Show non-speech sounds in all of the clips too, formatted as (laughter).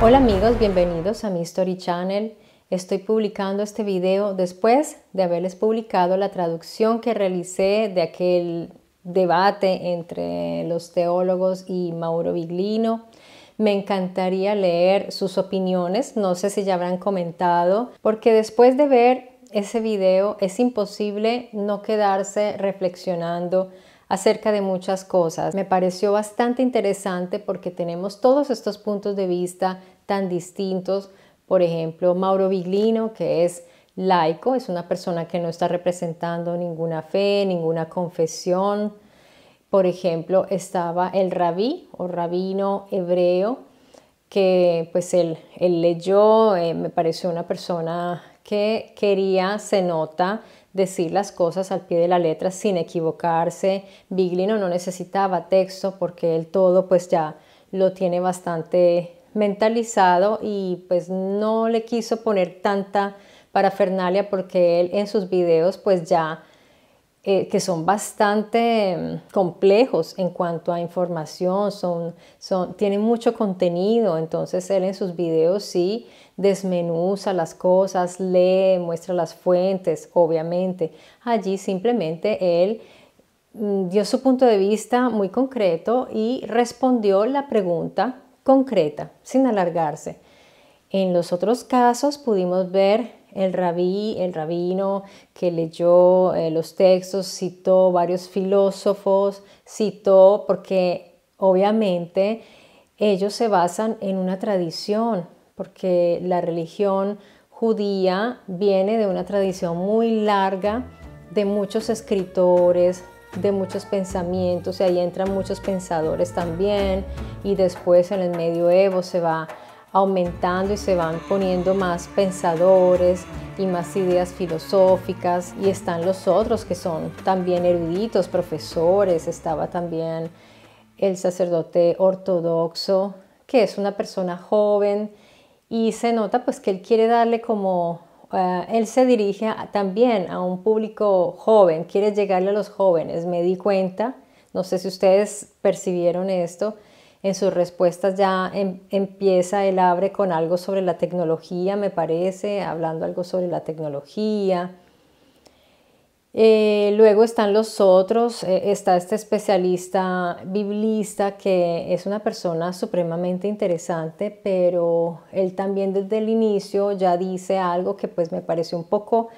Hola amigos, bienvenidos a mi Story Channel. Estoy publicando este video después de haberles publicado la traducción que realicé de aquel debate entre los teólogos y Mauro Biglino. Me encantaría leer sus opiniones, no sé si ya habrán comentado, porque después de ver ese video es imposible no quedarse reflexionando acerca de muchas cosas. Me pareció bastante interesante porque tenemos todos estos puntos de vista tan distintos. Por ejemplo, Mauro Viglino, que es laico, es una persona que no está representando ninguna fe, ninguna confesión. Por ejemplo, estaba el rabí o rabino hebreo, que pues él, leyó, eh, me pareció una persona que quería, se nota, decir las cosas al pie de la letra sin equivocarse. Biglino no necesitaba texto porque él todo pues ya lo tiene bastante mentalizado y pues no le quiso poner tanta parafernalia porque él en sus videos pues ya eh, que son bastante mm, complejos en cuanto a información, son, tienen mucho contenido, entonces él en sus videos sí desmenuza las cosas, lee, muestra las fuentes, obviamente. Allí simplemente él mm, dio su punto de vista muy concreto y respondió la pregunta concreta, sin alargarse. En los otros casos pudimos ver el rabí, el rabino que leyó eh, los textos, citó varios filósofos, citó porque obviamente ellos se basan en una tradición, porque la religión judía viene de una tradición muy larga de muchos escritores, de muchos pensamientos, y ahí entran muchos pensadores también, y después en el medioevo se va aumentando y se van poniendo más pensadores y más ideas filosóficas y están los otros que son también eruditos, profesores, estaba también el sacerdote ortodoxo, que es una persona joven y se nota pues que él quiere darle como, eh, él se dirige también a un público joven, quiere llegarle a los jóvenes, me di cuenta, no sé si ustedes percibieron esto, en sus respuestas ya em, empieza, él abre con algo sobre la tecnología, me parece, hablando algo sobre la tecnología. Eh, luego están los otros, eh, está este especialista biblista que es una persona supremamente interesante, pero él también desde el inicio ya dice algo que pues me parece un poco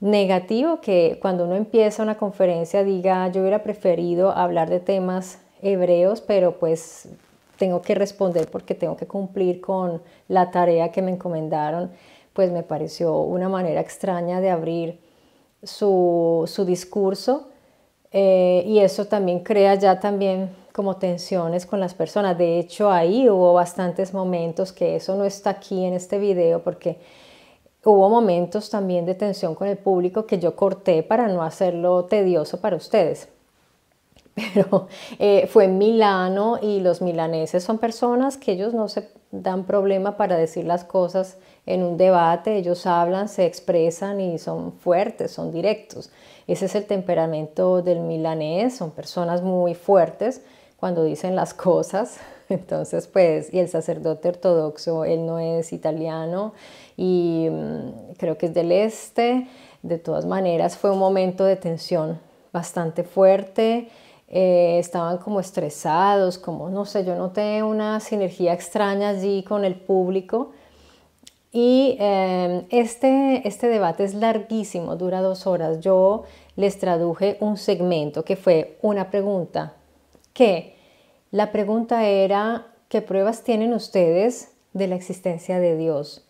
negativo, que cuando uno empieza una conferencia diga yo hubiera preferido hablar de temas hebreos, pero pues tengo que responder porque tengo que cumplir con la tarea que me encomendaron, pues me pareció una manera extraña de abrir su, discurso eh, y eso también crea ya también como tensiones con las personas. De hecho, ahí hubo bastantes momentos que eso no está aquí en este video porque hubo momentos también de tensión con el público que yo corté para no hacerlo tedioso para ustedes pero eh, fue en Milano y los milaneses son personas que ellos no se dan problema para decir las cosas en un debate, ellos hablan, se expresan y son fuertes, son directos. Ese es el temperamento del milanés, son personas muy fuertes cuando dicen las cosas. (laughs) Entonces, pues, y el sacerdote ortodoxo, él no es italiano y mm, creo que es del este. De todas maneras, fue un momento de tensión bastante fuerte. Eh, estaban como estresados, como no sé, yo noté una sinergia extraña allí con el público. Y em, este, este, debate es larguísimo, dura dos horas. Yo les traduje un segmento que fue una pregunta, que la pregunta era, ¿qué pruebas tienen ustedes de la existencia de Dios?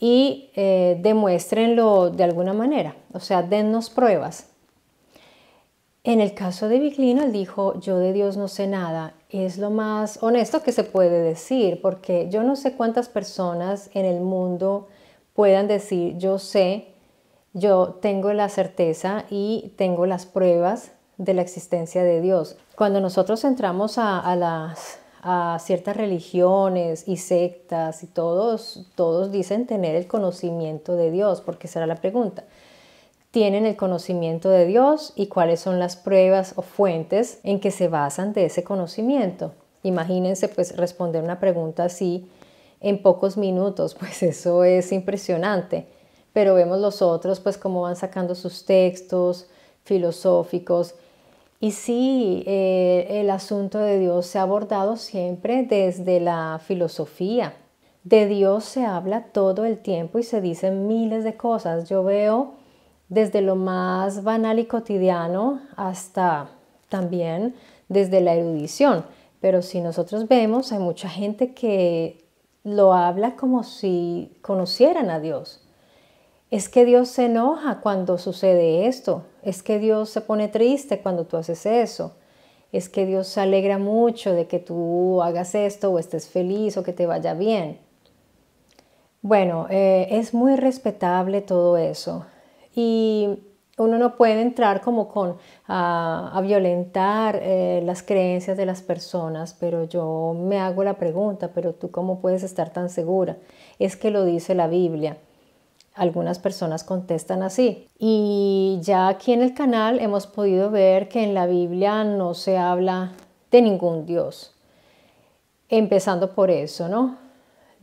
Y eh, demuéstrenlo de alguna manera, o sea, dennos pruebas. En el caso de Biglino, él dijo, yo de Dios no sé nada. Es lo más honesto que se puede decir, porque yo no sé cuántas personas en el mundo puedan decir, yo sé, yo tengo la certeza y tengo las pruebas de la existencia de Dios. Cuando nosotros entramos a, ciertas religiones y sectas y todos, todos dicen tener el conocimiento de Dios, porque será la pregunta tienen el conocimiento de Dios y cuáles son las pruebas o fuentes en que se basan de ese conocimiento. Imagínense pues responder una pregunta así en pocos minutos, (laughs) pues eso es impresionante. Pero vemos los otros pues cómo van sacando sus textos filosóficos. Y sí, eh, el asunto de Dios se ha abordado siempre desde la filosofía. De Dios se habla todo el tiempo y se dicen miles de cosas. Yo veo desde lo más banal y cotidiano hasta también desde la erudición. Pero si nosotros vemos, hay mucha gente que lo habla como si conocieran a Dios. Es que Dios se enoja cuando sucede esto. Es que Dios se pone triste cuando tú haces eso. Es que Dios se alegra mucho de que tú hagas esto o estés feliz o que te vaya bien. Bueno, eh, es muy respetable todo eso y uno no puede entrar como con a, violentar eh, las creencias de las personas, pero yo me hago la pregunta, pero tú cómo puedes estar tan segura? Es que lo dice la Biblia. Algunas personas contestan así. Y ya aquí en el canal hemos podido ver que en la Biblia no se habla de ningún Dios. Empezando por eso, ¿no?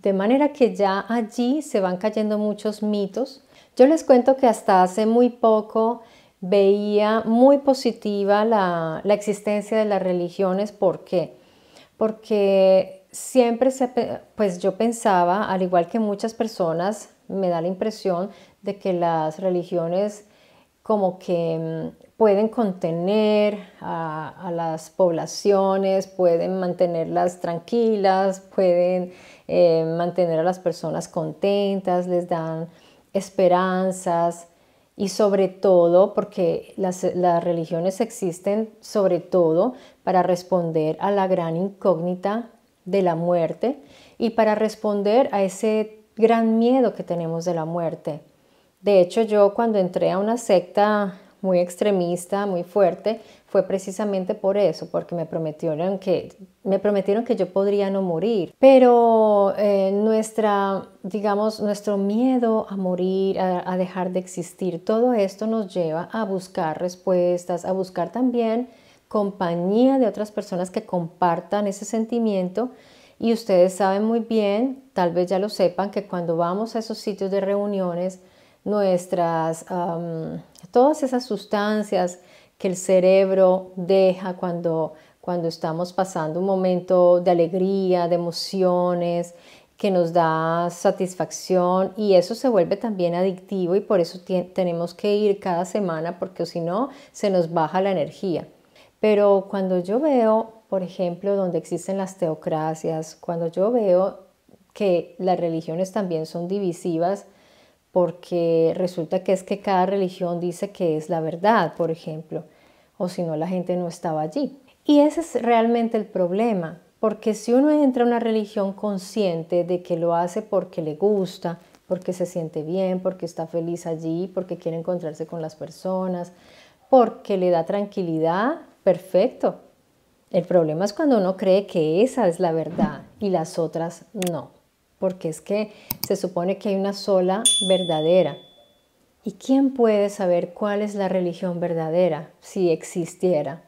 De manera que ya allí se van cayendo muchos mitos yo les cuento que hasta hace muy poco veía muy positiva la, existencia de las religiones. ¿Por qué? Porque siempre, se, pues yo pensaba, al igual que muchas personas, me da la impresión de que las religiones como que mm, pueden contener a, las poblaciones, pueden mantenerlas tranquilas, pueden eh, mantener a las personas contentas, les dan esperanzas y sobre todo, porque las, religiones existen sobre todo para responder a la gran incógnita de la muerte y para responder a ese gran miedo que tenemos de la muerte. De hecho, yo cuando entré a una secta muy extremista, muy fuerte, fue precisamente por eso, porque me prometieron que, me prometieron que yo podría no morir. Pero eh, nuestra, digamos, nuestro miedo a morir, a, dejar de existir, todo esto nos lleva a buscar respuestas, a buscar también compañía de otras personas que compartan ese sentimiento y ustedes saben muy bien, tal vez ya lo sepan, que cuando vamos a esos sitios de reuniones, nuestras, todas esas sustancias que el cerebro deja cuando, cuando estamos pasando un momento de alegría, de emociones, que nos da satisfacción y eso se vuelve también adictivo y por eso tenemos que ir cada semana porque si no se nos baja la energía. Pero cuando yo veo, por ejemplo, donde existen las teocracias, cuando yo veo que las religiones también son divisivas, porque resulta que es que cada religión dice que es la verdad, por ejemplo, o si no la gente no estaba allí. Y ese es realmente el problema, porque si uno entra a una religión consciente de que lo hace porque le gusta, porque se siente bien, porque está feliz allí, porque quiere encontrarse con las personas, porque le da tranquilidad, perfecto. El problema es cuando uno cree que esa es la verdad y las otras no porque es que se supone que hay una sola verdadera. ¿Y quién puede saber cuál es la religión verdadera si existiera?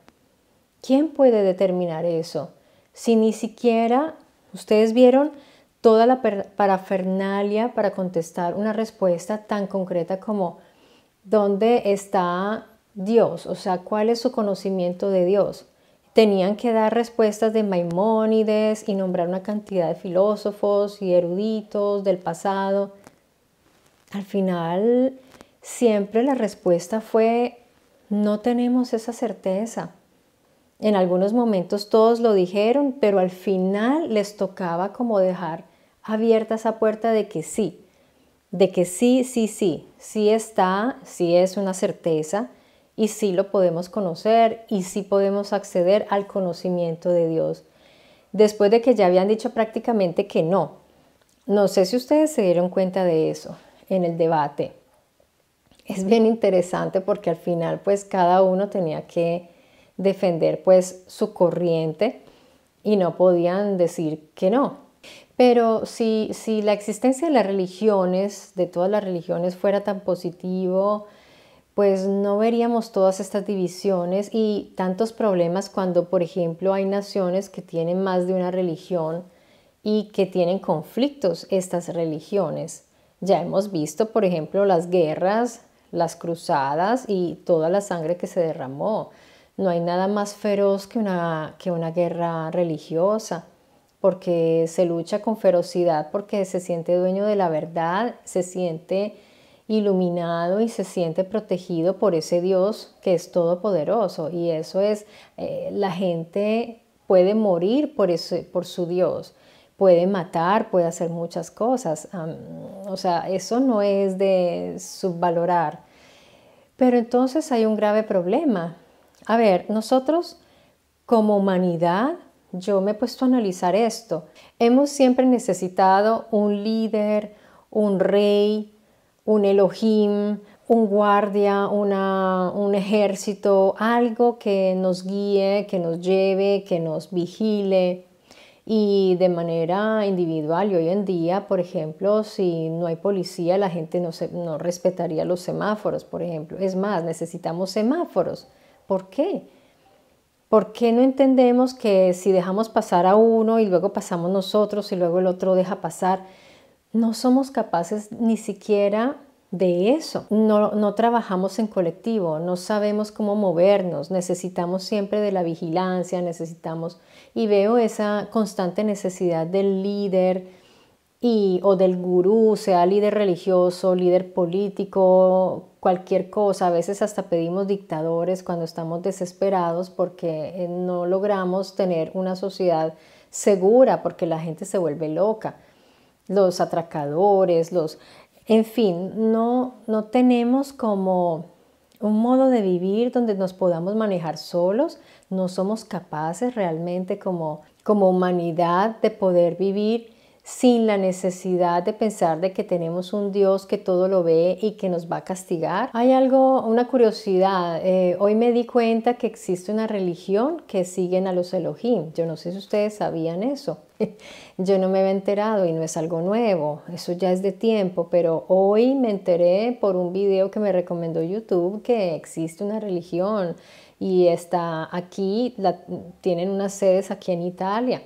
¿Quién puede determinar eso? Si ni siquiera ustedes vieron toda la parafernalia para contestar una respuesta tan concreta como ¿dónde está Dios? O sea, ¿cuál es su conocimiento de Dios? tenían que dar respuestas de Maimónides y nombrar una cantidad de filósofos y eruditos del pasado. Al final, siempre la respuesta fue, no tenemos esa certeza. En algunos momentos todos lo dijeron, pero al final les tocaba como dejar abierta esa puerta de que sí, de que sí, sí, sí, sí está, sí es una certeza, y sí lo podemos conocer y sí podemos acceder al conocimiento de Dios. Después de que ya habían dicho prácticamente que no. No sé si ustedes se dieron cuenta de eso en el debate. Es bien interesante porque al final pues cada uno tenía que defender pues su corriente y no podían decir que no. Pero si, si la existencia de las religiones, de todas las religiones, fuera tan positivo, pues no veríamos todas estas divisiones y tantos problemas cuando, por ejemplo, hay naciones que tienen más de una religión y que tienen conflictos estas religiones. Ya hemos visto, por ejemplo, las guerras, las cruzadas y toda la sangre que se derramó. No hay nada más feroz que una, que una guerra religiosa, porque se lucha con ferocidad, porque se siente dueño de la verdad, se siente iluminado y se siente protegido por ese Dios que es todopoderoso. Y eso es, eh, la gente puede morir por, ese, por su Dios, puede matar, puede hacer muchas cosas. o sea, eso no es de subvalorar. Pero entonces hay un grave problema. A ver, nosotros como humanidad, yo me he puesto a analizar esto. Hemos siempre necesitado un líder, un rey, un Elohim, un guardia, un ejército, algo que nos guíe, que nos lleve, que nos vigile. Y de manera individual, y hoy en día, por ejemplo, si no hay policía, la gente no, no respetaría los semáforos, por ejemplo. Es más, necesitamos semáforos. ¿Por qué? ¿Por qué no entendemos que si dejamos pasar a uno y luego pasamos nosotros y luego el otro deja pasar, no somos capaces ni siquiera de eso. No, trabajamos en colectivo, no sabemos cómo movernos, necesitamos siempre de la vigilancia, necesitamos, y veo esa constante necesidad del líder y, o del gurú, sea líder religioso, líder político, cualquier cosa. A veces hasta pedimos dictadores cuando estamos desesperados porque eh, no logramos tener una sociedad segura, porque la gente se vuelve loca los atracadores, los... En fin, no, tenemos como un modo de vivir donde nos podamos manejar solos, no somos capaces realmente como, como humanidad de poder vivir sin la necesidad de pensar de que tenemos un Dios que todo lo ve y que nos va a castigar. Hay algo, una curiosidad. Eh, hoy me di cuenta que existe una religión que siguen a los Elohim. Yo no sé si ustedes sabían eso. (laughs) Yo no me había enterado y no es algo nuevo, eso ya es de tiempo, pero hoy me enteré por un video que me recomendó YouTube que existe una religión y está aquí, tienen unas sedes aquí en Italia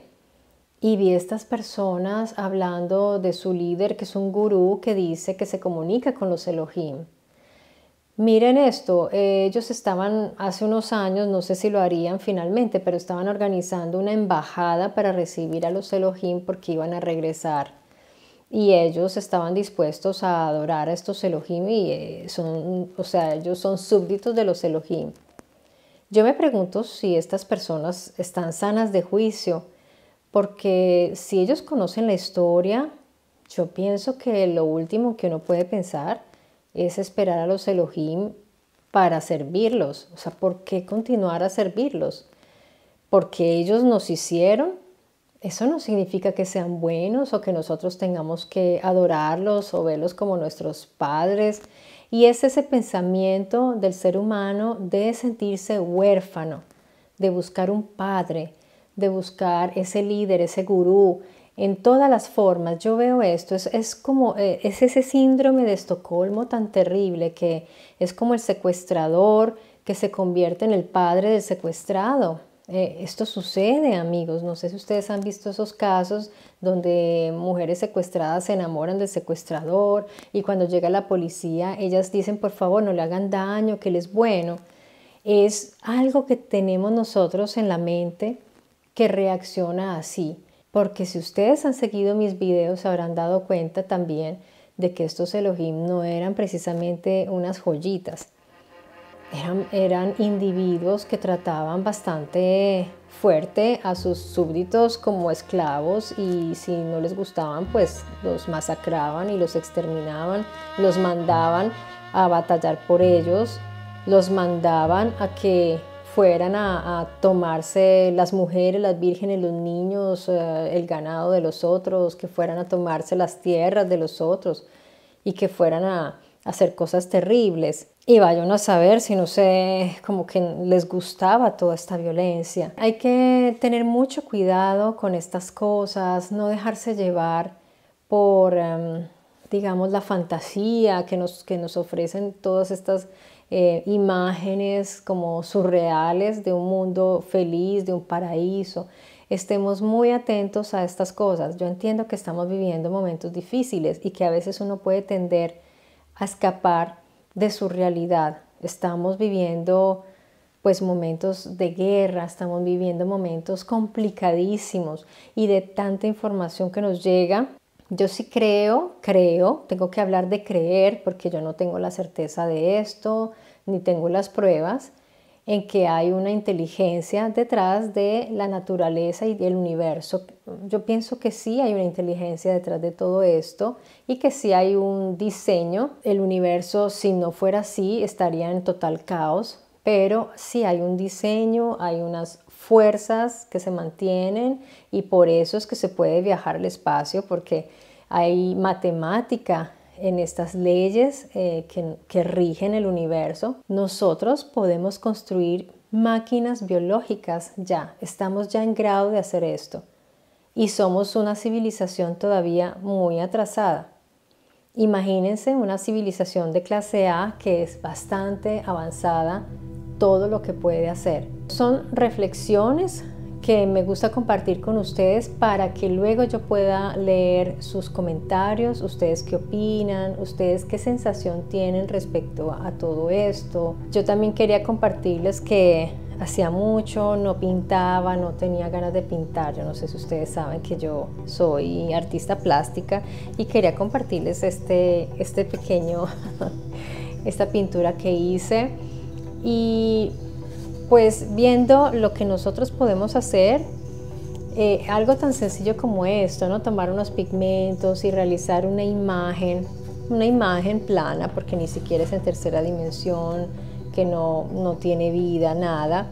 y vi estas personas hablando de su líder, que es un gurú que dice que se comunica con los Elohim. Miren esto, ellos estaban hace unos años, no sé si lo harían finalmente, pero estaban organizando una embajada para recibir a los Elohim porque iban a regresar. Y ellos estaban dispuestos a adorar a estos Elohim y eh, son, o sea, ellos son súbditos de los Elohim. Yo me pregunto si estas personas están sanas de juicio porque si ellos conocen la historia, yo pienso que lo último que uno puede pensar es esperar a los Elohim para servirlos. O sea, ¿por qué continuar a servirlos? Porque ellos nos hicieron. Eso no significa que sean buenos o que nosotros tengamos que adorarlos o verlos como nuestros padres. Y es ese pensamiento del ser humano de sentirse huérfano, de buscar un padre, de buscar ese líder, ese gurú, en todas las formas. Yo veo esto, es, como, eh, es ese síndrome de Estocolmo tan terrible que es como el secuestrador que se convierte en el padre del secuestrado. Eh, esto sucede, amigos. No sé si ustedes han visto esos casos donde mujeres secuestradas se enamoran del secuestrador y cuando llega la policía ellas dicen, por favor, no le hagan daño, que él es bueno. Es algo que tenemos nosotros en la mente que reacciona así, porque si ustedes han seguido mis videos habrán dado cuenta también de que estos Elohim no eran precisamente unas joyitas, eran, eran individuos que trataban bastante fuerte a sus súbditos como esclavos y si no les gustaban pues los masacraban y los exterminaban, los mandaban a batallar por ellos, los mandaban a que fueran a, tomarse las mujeres, las vírgenes, los niños, eh, el ganado de los otros, que fueran a tomarse las tierras de los otros y que fueran a, hacer cosas terribles. Y vayan a saber si no sé, como que les gustaba toda esta violencia. Hay que tener mucho cuidado con estas cosas, no dejarse llevar por, em, digamos, la fantasía que nos, que nos ofrecen todas estas eh, imágenes como surreales de un mundo feliz, de un paraíso. Estemos muy atentos a estas cosas. Yo entiendo que estamos viviendo momentos difíciles y que a veces uno puede tender a escapar de su realidad. Estamos viviendo pues momentos de guerra, estamos viviendo momentos complicadísimos y de tanta información que nos llega, yo sí creo, creo, tengo que hablar de creer porque yo no tengo la certeza de esto, ni tengo las pruebas, en que hay una inteligencia detrás de la naturaleza y del universo. Yo pienso que sí hay una inteligencia detrás de todo esto y que sí hay un diseño. El universo, si no fuera así, estaría en total caos, pero sí hay un diseño, hay unas fuerzas que se mantienen y por eso es que se puede viajar al espacio porque hay matemática en estas leyes eh, que rigen el universo. Nosotros podemos construir máquinas biológicas ya, estamos ya en grado de hacer esto y somos una civilización todavía muy atrasada. Imagínense una civilización de clase A que es bastante avanzada todo lo que puede hacer. Son reflexiones que me gusta compartir con ustedes para que luego yo pueda leer sus comentarios, ustedes qué opinan, ustedes qué sensación tienen respecto a todo esto. Yo también quería compartirles que hacía mucho, no pintaba, no tenía ganas de pintar. Yo no sé si ustedes saben que yo soy artista plástica y quería compartirles este, este pequeño, (laughs) esta pintura que hice y pues viendo lo que nosotros podemos hacer, eh, algo tan sencillo como esto, ¿no? Tomar unos pigmentos y realizar una imagen, una imagen plana, porque ni siquiera es en tercera dimensión, que no, no tiene vida, nada,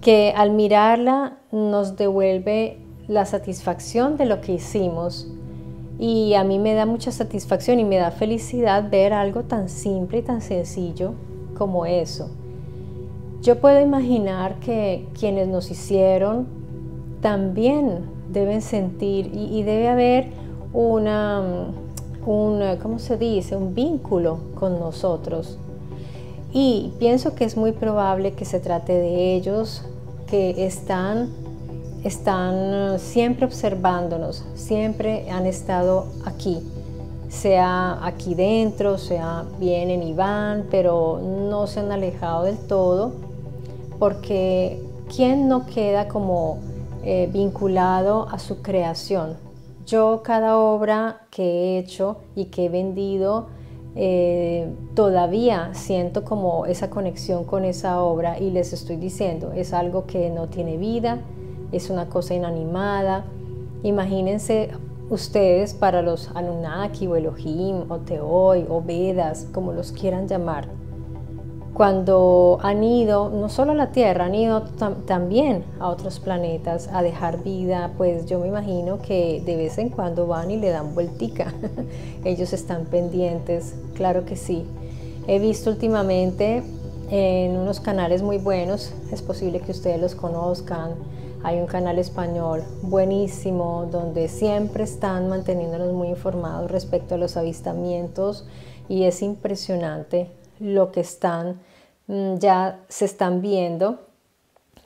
que al mirarla nos devuelve la satisfacción de lo que hicimos. Y a mí me da mucha satisfacción y me da felicidad ver algo tan simple y tan sencillo como eso. Yo puedo imaginar que quienes nos hicieron también deben sentir y, debe haber mm, eh, se dice? Un vínculo con nosotros. Y pienso que es muy probable que se trate de ellos que están, están eh, siempre observándonos, siempre han estado aquí, sea aquí dentro, sea vienen y van, pero no se han alejado del todo porque ¿quién no queda como eh, vinculado a su creación? Yo cada obra que he hecho y que he vendido, eh, todavía siento como esa conexión con esa obra y les estoy diciendo, es algo que no tiene vida, es una cosa inanimada. Imagínense ustedes para los Anunnaki o Elohim o Teoi o Vedas, como los quieran llamar, cuando han ido no solo a la Tierra, han ido también a otros planetas a dejar vida, pues yo me imagino que de vez en cuando van y le dan vueltica. (laughs) Ellos están pendientes, claro que sí. He visto últimamente en unos canales muy buenos, es posible que ustedes los conozcan. Hay un canal español buenísimo donde siempre están manteniéndonos muy informados respecto a los avistamientos y es impresionante lo que están, mm, ya se están viendo,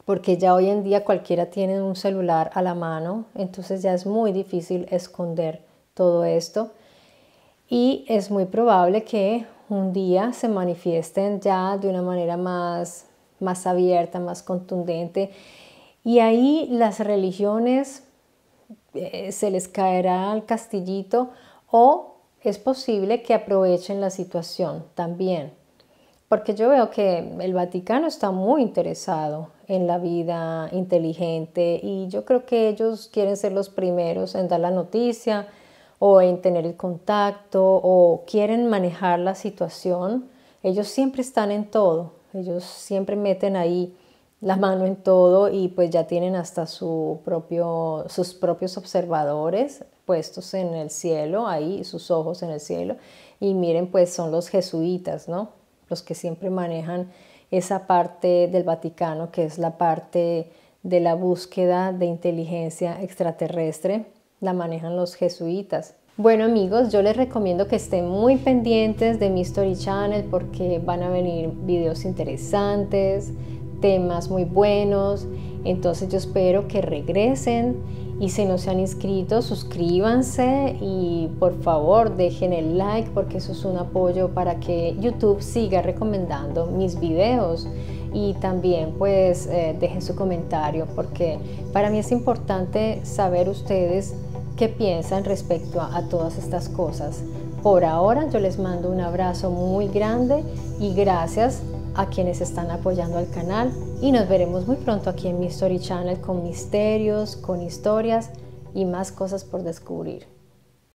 porque ya hoy en día cualquiera tiene un celular a la mano, entonces ya es muy difícil esconder todo esto. Y es muy probable que un día se manifiesten ya de una manera más, abierta, más contundente. Y ahí las religiones eh, se les caerá al castillito o es posible que aprovechen la situación también porque yo veo que el Vaticano está muy interesado en la vida inteligente y yo creo que ellos quieren ser los primeros en dar la noticia o en tener el contacto o quieren manejar la situación. Ellos siempre están en todo, ellos siempre meten ahí la mano en todo y pues ya tienen hasta su propio, sus propios observadores puestos en el cielo, ahí sus ojos en el cielo. Y miren, pues son los jesuitas, ¿no? los que siempre manejan esa parte del Vaticano, que es la parte de la búsqueda de inteligencia extraterrestre, la manejan los jesuitas. Bueno amigos, yo les recomiendo que estén muy pendientes de mi Story Channel porque van a venir videos interesantes, temas muy buenos. Entonces yo espero que regresen y si no se han inscrito, suscríbanse y por favor dejen el like porque eso es un apoyo para que YouTube siga recomendando mis videos y también pues eh, dejen su comentario porque para mí es importante saber ustedes qué piensan respecto a, a todas estas cosas. Por ahora yo les mando un abrazo muy grande y gracias a quienes están apoyando al canal y nos veremos muy pronto aquí en Story Channel con misterios, con historias y más cosas por descubrir.